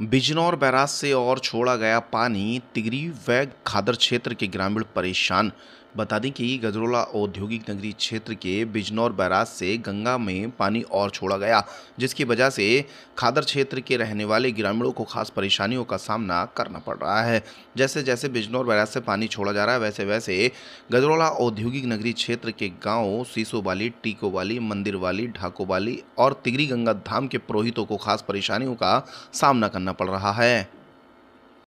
Bijnor barrage से और छोड़ा गया पानी तिगरी व खादर क्षेत्र के ग्रामीण परेशान बता दें कि गजरोला औद्योगिक नगरी क्षेत्र के बिजनौर बैराज से गंगा में पानी और छोड़ा गया जिसकी वजह से खादर क्षेत्र के रहने वाले ग्रामीणों को खास परेशानियों का सामना करना पड़ रहा है जैसे जैसे बिजनौर बैराज से पानी छोड़ा जा रहा है वैसे वैसे गजरोला औद्योगिक नगरी क्षेत्र के गाँव सीसोवाली टीकोवाली मंदिरवाली ढाकोवाली और तिगरी गंगा धाम के पुरोहितों को खास परेशानियों का सामना करना पड़ रहा है